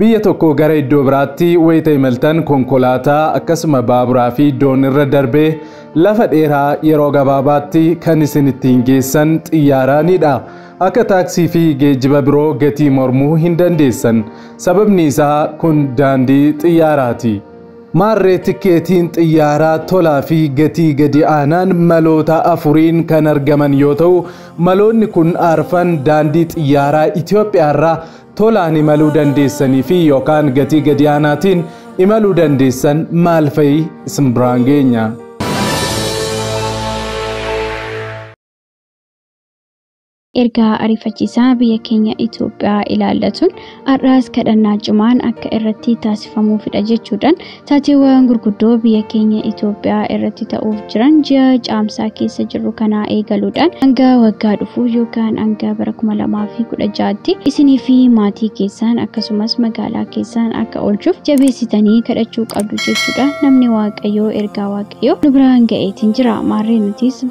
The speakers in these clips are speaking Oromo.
Biyya tokko gara iddoo biraatti wayita imaltan konkolaataa akkasuma baaburaa fi doon irra darbee lafa dheeraa yeroo gabaabaatti kan isin ittiin geessan xiyyaaraanidha. Akka taaksii fi geejjiba biroo gatii mormuu hin dandeessan. Sababni isaa kun daandii xiyyaaraati. Maarree tikkeetiin xiyyaaraa tolaa fi gatii gadi aanaan maloota afuriin kan argaman yoo ta'u, maloonni kun arfan daandii xiyyaaraa Itoophiyaarraa tolaan imaluu dandeessanii fi yookaan gatii gadi aanaatiin imaluu dandeessan maal fa'i isin biraan geenya. Ergaa ariifachiisaa biyya keenya Itoophiyaa ilaallatuun har'aas kadhannaa cimaan akka irratti taasifamuufidha jechuudhaan taateewwan gurguddoo biyya keenya Itoophiyaa irratti ta'uuf jiran ji'a caamsaa keessa jirru kanaa eegaluudhaan hanga waggaa dhufuuf yookaan hanga bara kuma lamaa maatii keessan akkasumas magaalaa keessan akka oolchuuf jabeessitanii kadhachuu qabdu jechuudhaan namni waaqayyoo ergaa waaqayyoo nu biraan ga'eetiin jira maarree nutis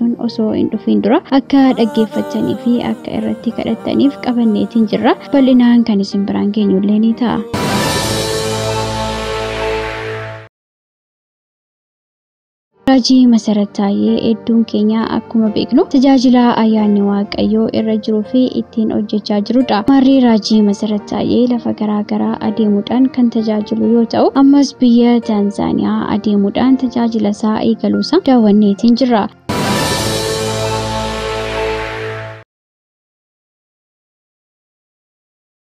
sun osoo hin dhufiin dura akka dhaggeeffatan hojjetanii fi akka irratti kadhattaniif qabanneetiin jirra. Bal'inaan kan isin biraan geenyullee ni ta'a. Raajii masarataayee hedduun keenya akkuma beeknu tajaajila ayyaanni waaqayyoo irra jiruu fi ittiin hojjechaa jirudha. Maarri raajii masarataayee lafa garaagaraa adeemuudhaan kan tajaajilu yoo ta'u, ammas biyya Taanzaaniyaa adeemuudhaan tajaajila isaa eegaluusa daawwanneetiin jirra.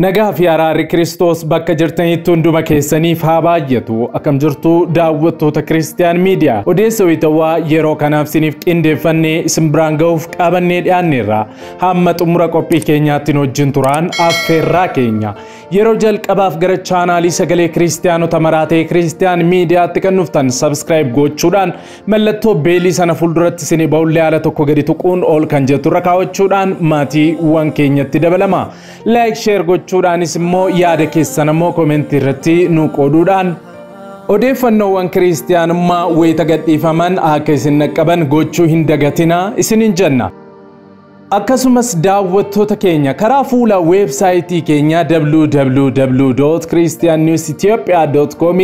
Nagaa fi araarri Kiristoos bakka jirtanitti hunduma keessaniif haa baay'atu. Akkam jirtu daawwattoota Kiristiyaan Miidiyaa. Odeessa wiitawaa yeroo kanaaf siiniif qindeeffannee isin biraan gahuuf qabannee dhiyaanneerra. Hamma xumura qophii keenyaatti wajjin turaan affeerraa keenya. yeroo jalqabaaf chaanaalii sagalee kiristaanota maraatee kiristaan miidiyaatti kan dhuftan sabskiraayib gochuudhaan mallattoo beelii sana fuulduratti isinii ba'ullee haala tokko gadi tuquun ol kan jetturra kaawwachuudhaan maatiiwwan keenyatti dabalama. Laayik sheer gochuudhaanis immoo yaada keessan immoo koomentii irratti nu qooduudhaan odeeffannoowwan kiristaanummaa wayita gadhiifaman akka isin naqqaban gochuu hin dagatinaa isinin jenna. Akkasumas daawwattoota keenya karaa fuula weebsaayitii keenyaa www.christiannewsethiopia.com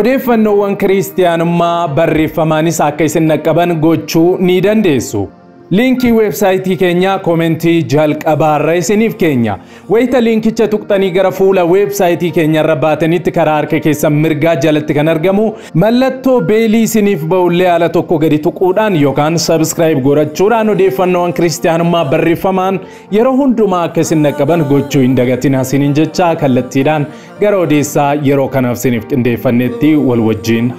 odeeffannoowwan kiristiyaanummaa barreeffamaanis akka isin naqqaban gochuu ni dandeessu. liinkii weebsaayitii keenyaa koomentii jalqabaarra isiniif keenya. Wayita liinkicha tuqxanii gara fuula weebsaayitii keenyarra baatanitti karaa harka keessan mirgaa jalatti kan argamu mallattoo beelii isiniif ba'ullee ala tokko gadi tuquudhaan yookaan sabskiraayib gorachuudhaan odeeffannoon kiristaanummaa barreeffamaan yeroo hundumaa akka isin dhaqqaban gochuu hin dagatin asiniin jecha kallattiidhaan gara odeessaa yeroo kanaaf isiniif qindeeffannetti wal wajjiin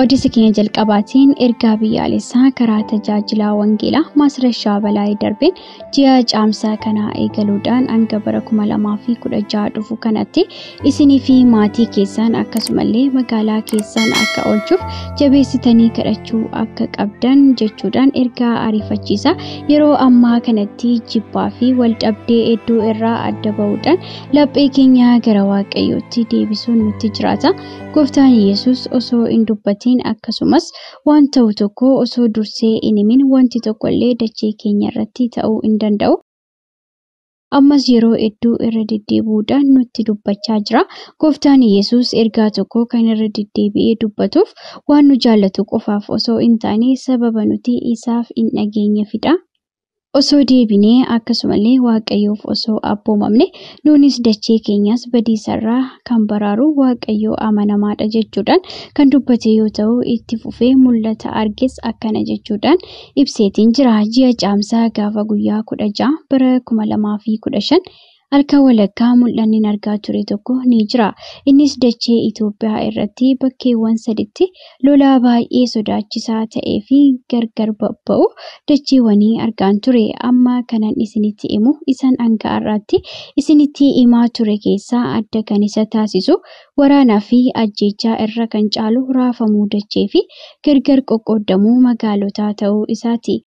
Oodisii keenya jalqabaatiin ergaa biyyaalessaa karaa tajaajilaa wangeelaa maasara shaabalaa darbeen ji'a caamsaa kanaa eegaluudhaan hanga bara 2016 dhufu kanatti isinii fi maatii keessaan akkasumallee magaalaa keessaan akka oolchuuf jabeessitanii kadhachuu akka qabdan jechuudhaan ergaa ariifachiisaa yeroo ammaa kanatti jibbaa fi waldhabdee hedduu irraa adda bahuudhaan laphee keenya gara waaqayyootti deebisuun nutti jiraata. Gooftaan Yesuus osoo hin dhugaatiin akkasumas waan ta'u tokko osoo dursee inimin wanti tokkollee dachee keenya irratti ta'uu hin danda'u. Ammas yeroo hedduu irra deddeebi'uudhaan nutti dubbachaa jira. Gooftaan Yesuus ergaa tokko kan irra deddeebi'ee dubbatuuf waan nu jaallatu qofaaf osoo hin taane sababa nuti isaaf hin fidha osoo deebinee akkasumallee waaqayyoof osoo abboomamne nuunis dachee keenyas badiisarraa kan baraaru waaqayyoo amanamaadha jechuudhaan kan dubbate yoo ta'u itti fufee mul'ata arges akkana jechuudhaan ibseetiin jira ji'a caamsaa gaafa guyyaa kudha ja'a bara kuma lamaa fi kudha shan harka walakkaa mul'annin argaa ture tokko ni jira. Innis dachee Itoophiyaa irratti bakkeewwan saditti lolaa baay'ee sodaachisaa ta'ee fi gargar babba'u dacheewwanii argaan ture. Amma kanan isinitti himu isan hanga har'aatti isinitti himaa ture keessaa adda kan isa taasisu waraanaa fi ajjeechaa irra kan caalu raafamuu dachee fi gargar qoqqoodamuu magaalotaa ta'uu isaati.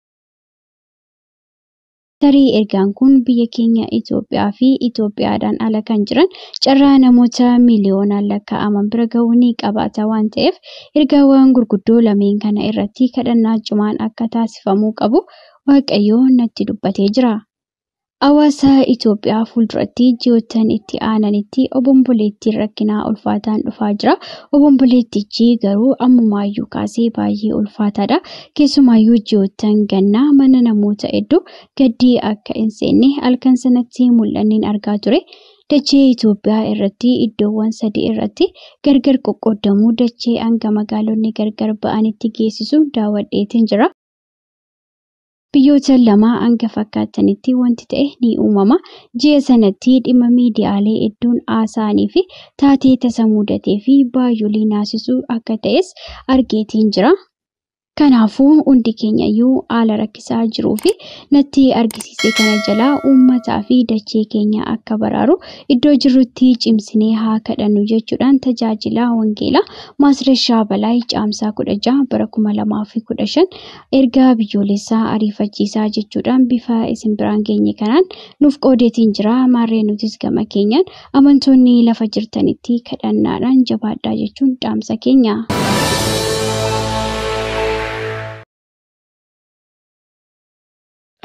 Tarii ergaan kun biyya keenya Itoophiyaa fi Itoophiyaadhaan ala kan jiran carraa namoota lakkaa lakkaa'aman bira gahuu ni qabaata waan ta'eef ergaawwan gurguddoo lameen kana irratti kadhannaa cimaan akka taasifamuu qabu waaqayyoo natti dubbatee jira. Hawaasa Itoophiyaa fuulduratti ji'oottan itti aananitti obomboleettiin rakkinaa ulfaataan dhufaa jira. Obomboleettichi garuu ammumaayyuu kaasee baay'ee ulfaataadha. Keessumaayyuu ji'oottan gannaa mana namoota hedduu gaddi akka hin seenne halkan sanatti mul'anni argaa ture. Dachee Itoophiyaa irratti iddoowwan sadii irratti gargar qoqqoddamuu dachee hanga magaalonni gargar ba'anitti geessisu daawwadheetin jira. Biyyoota lamaa hanga fakkaatanitti wanti ta'e ni uumama. Ji'a sanatti dhimma miidiyaalee hedduun haasa'anii fi taatee tasaa mudatee fi baay'oolii naasisuu akka ta'es argeetiin jira. Kanaafuu hundi keenyayyuu haala rakkisaa jiruu fi natti argisiisee kana jalaa uummataa fi dachee keenya akka baraaru iddoo jirrutti cimsinee haa kadhannu jechuudhaan tajaajila wangeelaa Maasreshaa Balaa Caamsaa kudha bara ergaa biyyoolessaa ariifachiisaa jechuudhaan bifa isin biraan geenye kanaan nuuf qoodeetiin jira maarree nutis gama keenyaan amantoonni lafa jirtanitti kadhannaadhaan jabaadhaa jechuun dhaamsa keenya.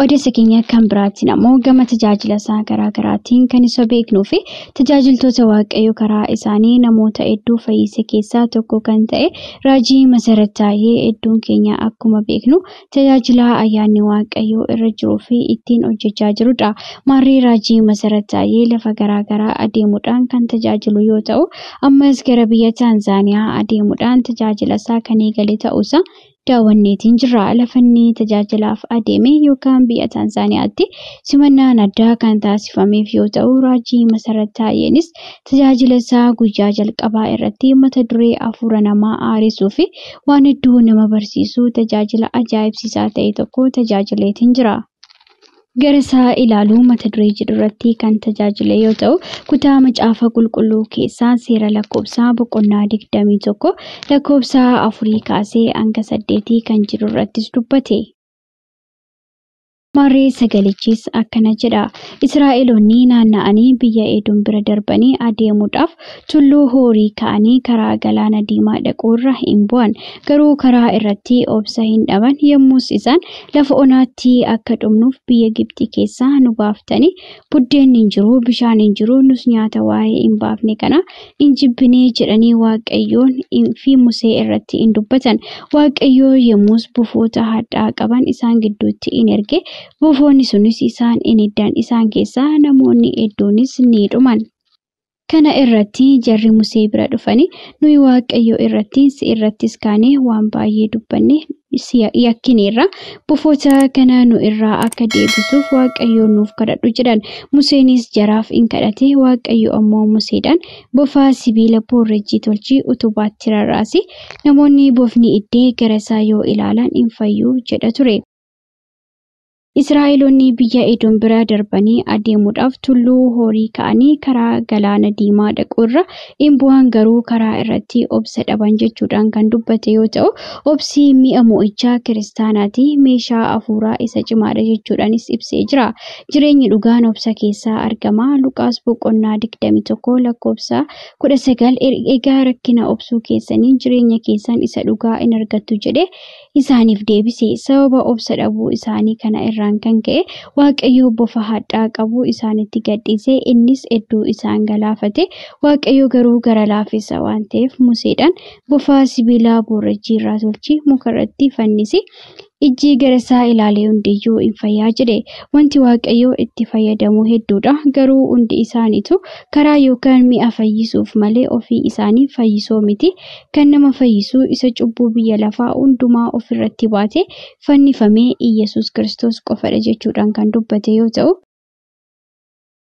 isa keenya kan biraatiin ammoo gama tajaajila isaa garaatiin kan isa beeknuu fi tajaajiltoota waaqayyoo karaa isaanii namoota hedduu fayyise keessaa tokko kan ta'e raajii masarataayee hedduun keenya akkuma beeknu tajaajila ayyaanni waaqayyoo irra jiruu fi ittiin hojjechaa jirudha. Maarrii raajii masarataayee lafa garaagaraa adeemuudhaan kan tajaajilu yoo ta'u, ammas gara biyya Taanzaaniyaa adeemuudhaan tajaajila isaa kan eegale ta'uusaa daawwanneetiin jirra. Lafanni tajaajilaaf adeeme yookaan biyya Taanzaaniyaatti simannaan addaa kan taasifameef yoo ta'u, raajii masarratti Taayyeenis tajaajila isaa guyyaa jalqabaa irratti mata duree hafuura namaa aarsuu fi waan hedduu nama barsiisu tajaajila ajaa'ibsiisaa ta'e tokko tajaajileetiin jira. gara isaa ilaaluu mata duree jedhu irratti kan tajaajile yoo ta'u kutaa macaafa qulqulluu keessaa seera lakkoobsaa boqonnaa digdamii tokko lakkoobsaa afurii kaasee hanga saddeetii kan jiru irrattis dubbate. Maree sagalichiis akkana jedha. Israa'eloonni naanna'anii biyya Edoom bira darbanii adeemuudhaaf tulluu hoorii ka'anii karaa galaana diimaa dhaquurra hin bu'an. Garuu karaa irratti obsa hin dhaban. Yommus isaan lafa onatti akka dhumnuuf biyya Gibxi keessaa nu baaftanii buddeenni hin jiru, bishaan hin jiru, nus nyaata waa'ee hin baafne kana hin jibbine jedhanii Waaqayyoon fi Musee irratti hin dubbatan. Waaqayyoo yommus buufoota hadhaa qaban isaan gidduutti hin erge. Bofoonni sunis isaan eneddaan isaan keessaa namoonni hedduunis ni dhuman. Kana irratti jarri Musee bira dhufanii, Nuyi Waaqayyo irratti si'irrattis waan baay'ee dubbanne yakkinerra Bofoota kana nu irraa akka deebisuuf waaqayyoo nuuf kadhadhu jedhan. Museenis jaraaf in kadhate. Waaqayyo ammoo Museedhaan, bofaa sibiila boorejjii tolchii utubaatti rarraasi. Namoonni bofni iddee garasaa yoo ilaalan hin fayyu jedha ture. Israa'eloonni biyya Edoom bira darbanii adeemuudhaaf tulluu horii ka'anii karaa galaana diimaa dhaqu irra bu'aan garuu karaa irratti obsa dhaban jechuudhaan kan dubbate yoo ta'u, obsi mi'a mo'icha kiristaanaati. Meeshaa hafuuraa isa cimaadha jechuudhaanis ibsee jira. Jireenyi dhugaan obsa keessaa argama. Luqaas boqonnaa 21 lakkoofsa 19 egaa rakkina obsuu keessaniin jireenya keessan isa dhugaa hin argattu jedhe isaaniif deebise. Sababa obsa dhabuu isaanii kana irraa kan ka'e waaqayyoo bofa hadhaa qabu isaanitti gadhiisee innis hedduu isaan galaafate waaqayyoo garuu gara laafessa waan ta'eef museedhaan bofaa sibiilaa boorajjii irraa tolchii mukarratti fannis. ijji gara isaa ilaalee hundiyyuu hin fayyaa jedhe wanti waaqayyoo itti fayyadamu hedduudha garuu hundi isaaniitu karaa yookaan mi'a fayyisuuf malee ofii isaanii fayyisoo miti kan nama fayyisuu isa cubbuu biyya lafaa hundumaa ofirratti baate fannifamee Iyyasuus kiristoos qofadha jechuudhaan kan dubbate yoo ta'u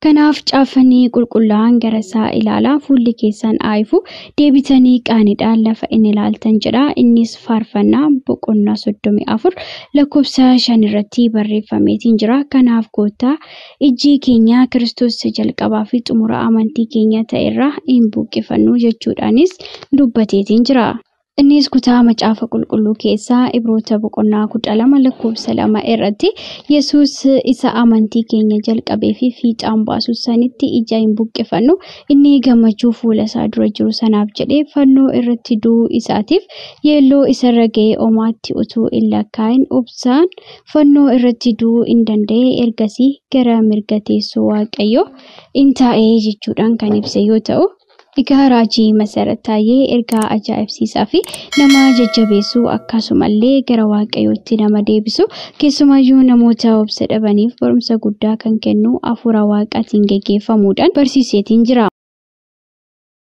Kanaaf caafanii qulqullaa'an gara isaa ilaalaa fuulli keessan aayifu deebitanii qaaniidhaan lafa inni ilaaltan jedha. Innis faarfannaa boqonnaa soddomii afur lakkoofsa shan irratti barreeffameetiin jira. Kanaaf goota ijji keenya kiristoos jalqabaa fi xumura amantii keenya ta'e hin buqqifannu jechuudhaanis dubbateetiin jira. Innis kutaa macaafa qulqulluu keessaa Ibroota boqonnaa kudha lama lakkoofsa lama irratti yesus isa amantii keenya jalqabee fi fiixaan baasu sanitti ija hin buqqifannu inni gammachuu fuula isaa dura jiru sanaaf jedhe fannoo irratti du'uu isaatiif yeelloo isarra ga'ee omaatti utuu hin lakkaa'in obsaan fannoo irratti du'uu hin danda'e ergasii gara mirga teessoo waaqayyoo hin taa'e jechuudhaan kan ibsee yoo ta'u. Egaa raajii masarrattaayee ergaa ajaa'ibsiisaa fi nama jajjabeessu akkasumallee gara waaqayyootti nama deebisu keessumaayyuu namoota obsa dhabaniif barumsa guddaa kan kennu hafuura waaqaatiin gaggeeffamuudhaan barsiiseetiin jira.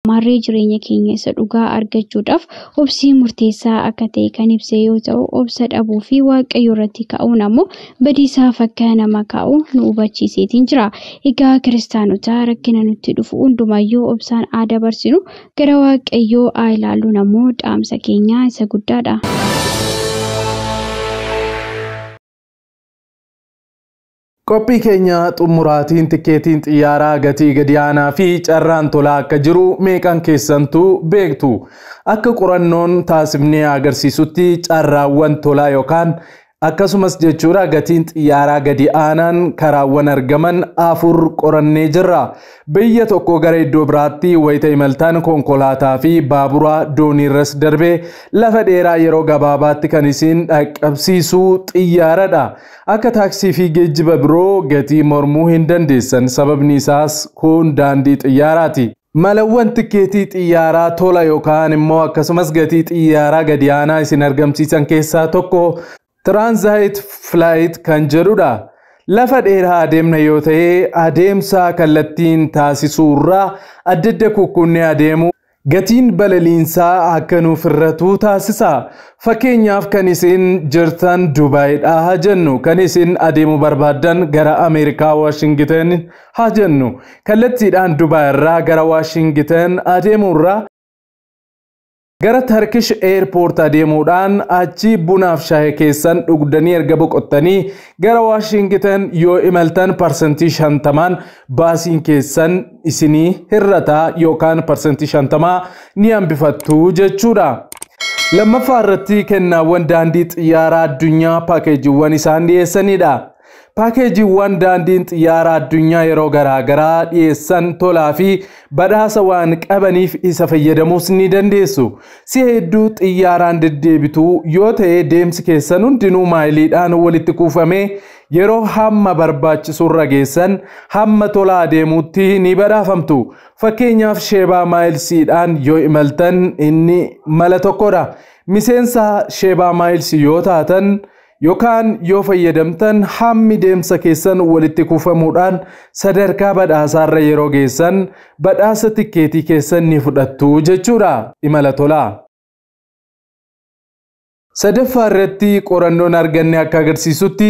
marree jireenya keenya isa dhugaa argachuudhaaf obsii murteessaa akka ta'e kan ibse yoo ta'u obsa dhabuu fi waaqayyo irratti ka'uun ammoo badiisaa fakka nama kaa'u nu hubachiiseetiin jira egaa kiristaanota rakkina nutti dhufu hundumayyuu obsaan aadaa barsinu gara waaqayyoo haa ilaaluun ammoo dhaamsa keenya isa guddaadha. Qophii keenya xumuraatiin tikeetiin xiyyaaraa gatii gadi aanaa fi carraan tolaa akka jiru meeqan keessantu beektu. Akka qorannoon taasifnee agarsiisutti carraawwan tolaa yookaan Akkasumas jechuudha gatiin xiyyaaraa gadi aanaan karaawwan argaman afur qorannee jirra. Biyya tokkoo gara iddoo biraatti wayita imaltaan konkolaataa fi baaburaa doonii dooniirras darbee lafa dheeraa yeroo gabaabaatti kan isin dhaqqabsiisu xiyyaaradha. Akka taaksii fi geejjiba biroo gatii mormuu hin dandeessan sababni isaas kun daandii xiyyaaraati. Malawwan tikeetii xiyyaaraa tola yookaan immoo akkasumas gatii xiyyaaraa gadi aanaa isin argamsiisan keessaa tokko Tiraanzaayit Filaayit kan jedhudha. Lafa dheeraa adeemna yoo ta'e adeemsa kallattiin taasisu irraa adda adda kukkunnee adeemu gatiin balaliinsaa akka nuuf irratuu taasisa. Fakkeenyaaf kan isin jirtan Dubaayiidha haa jennu. Kan isin adeemu barbaaddan gara Ameerikaa Waashingiteen haa jennu. Kallattiidhaan irraa gara Waashingiteen adeemurraa Gara Tarkish Eerpoortaa adeemuudhaan achi bunaaf shaayee keessan dhugdanii erga boqottanii gara Waashingitan yoo imaltan parsantii shantamaan baasiin keessan isinii hir'ataa yookaan parsantii shantamaa ni hambifattu jechuudha. Lammaffaa irratti kennaawwan daandii xiyyaara addunyaa paakeejiiwwan isaan dhiyeessanidha. Paakeejiiwwan daandiin xiyyaaraa addunyaa yeroo garaagaraa dhiyeessan tolaa fi badhaasa waan qabaniif isa fayyadamuus ni dandeessu. Si hedduu xiyyaaraan deddeebituu yoo ta'e deemsi keessan hundinuu maayiliidhaan walitti kuufamee yeroo hamma barbaachisuurra geessan hamma tolaa adeemuutti ni badhaafamtu. Fakkeenyaaf sheebaa maayilsiidhaan yoo imaltan inni mala tokkodha. Miseensa sheebaa maayilsii yoo taatan. yookaan yoo fayyadamtan hammi deemsa keessan walitti kuufamuudhaan sadarkaa badhaasaarra yeroo geessan badhaasa tikkeetii keessan ni fudhattu jechuudha imala tola. Sadaffaa irratti qorannoon arganne akka agarsiisutti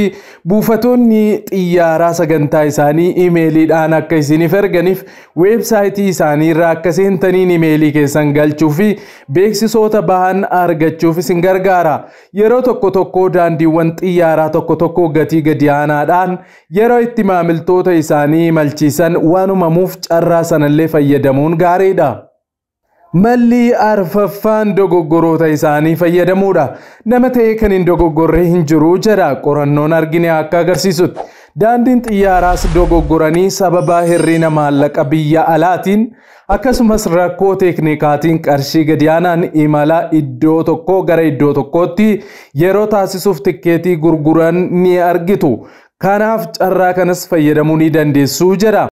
buufatoonni xiyyaaraa sagantaa isaanii imeeliidhaan akka isinif erganiif websaayitii isaanii irraa akka seentaniin imeelii keessan galchuu fi beeksisoota bahan argachuuf isin gargaara. Yeroo tokko tokko daandiiwwan xiyyaaraa tokko tokko gatii gadi aanaadhaan yeroo itti maamiltoota isaanii malchiisan waan uumamuuf carraa sanallee fayyadamuun gaariidha. Malli arfaffaan dogoggoroota isaanii fayyadamuudha. Nama ta'ee kan hin dogoggorre hin jiru jedha qorannoon argine akka agarsiisutti. Daandiin xiyyaaraas dogoggoranii sababa hir'ina maallaqa biyya alaatiin akkasumas rakkoo teeknikaatiin qarshii gadi aanaan imala iddoo tokkoo gara iddoo tokkootti yeroo taasisuuf tikkeetii gurguran ni argitu. Kanaaf carraa kanas fayyadamuu ni dandeessu jedha.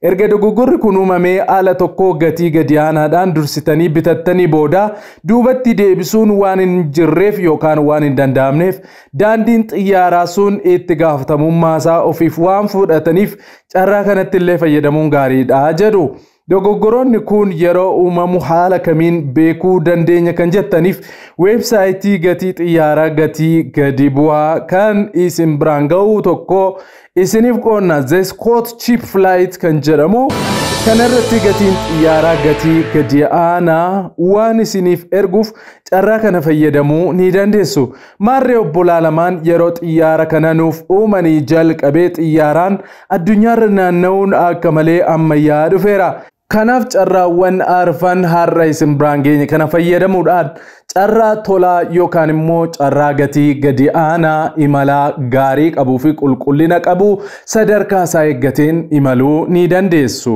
Erga dogoggorri kun uumamee haala tokko gatii gadi aanaadhaan dursitanii bitattanii booda duubatti deebisuun waan hin jirreef yookaan waan hin danda'amneef daandiin xiyyaaraa sun itti gaafatamummaa ofiif waan fudhataniif carraa kanatti illee fayyadamuun gaariidha jedhu. Dogoggoroonni kun yeroo uumamu haala kamiin beekuu dandeenya kan jettaniif weebsaayitii gatii xiyyaaraa gatii gadi bu'aa kan isin biraan ga'u tokko Isiniif qoonna ze skoot chiip filaayit kan jedhamu kanarratti gatiin xiyyaaraa gatii gadi aanaa waan isiniif erguuf carraa kana fayyadamuu ni dandeessu. Maarree obbo Laalamaan yeroo xiyyaara kana nuuf uumanii jalqabee xiyyaaraan addunyaarra naanna'uun akka malee ammayyaa dhufeera. Kanaaf carraawwan arfan har'a isin biraangeenya kana fayyadamuudhaan carraa tolaa yookaan immoo carraa gatii gadi aanaa imalaa gaarii qabuu fi qulqullina qabu sadarkaa isaa eeggateen imaluu ni dandeessu.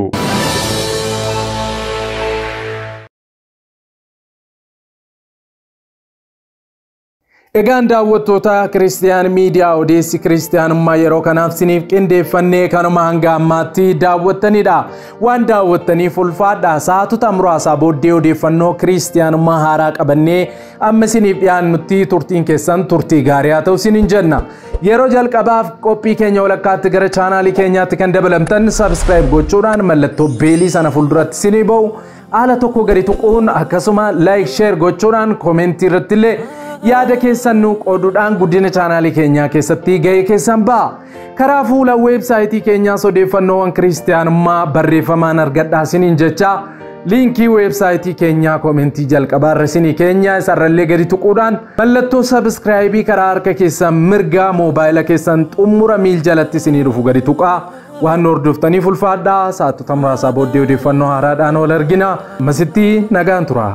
Egaan daawwattoota Kiristaayaan Miidiyaa Odeessi Kiristaanummaa yeroo kanaaf siniif qindeeffannee kanuma hanga ammaatti daawwattanidha. Waan daawwattaniif ulfaadha. Sa'aatota muraasaa booddee odeeffannoo Kiristaanummaa haaraa qabannee amma siniif dhiyaannutti turtiin keessan turtii gaarii haa ta'u sinin jenna. Yeroo jalqabaaf qophii keenya walakkaatti gara chaanaalii keenyaatti kan dabalamtan sabskiraayib gochuudhaan mallattoo beelii sana fuulduratti sinii bahu haala tokko gadi tuquun akkasuma laayik sheer gochuudhaan koomentii irratti illee yaada keessan nuu qooduudhaan guddina chaanaalii keenyaa keessatti ga'ee keessan ba'a. Karaa fuula weebsaayitii keenyaa sodeeffannoowwan kiristaanummaa barreeffamaan argadhaa isiniin jecha liinkii weebsaayitii keenyaa koomentii jalqabaa irra sinii keenya isaarrallee gadi tuquudhaan mallattoo sabiskiraayibii karaa harka keessan mirgaa moobaayila keessan xumura miil jalatti sinii dhufu gadi tuqaa. waan nu hordoftaniif ulfaadhaa saatota muraasaa booddee odeeffannoo haaraadhaan wal argina. Masitti nagaan tura.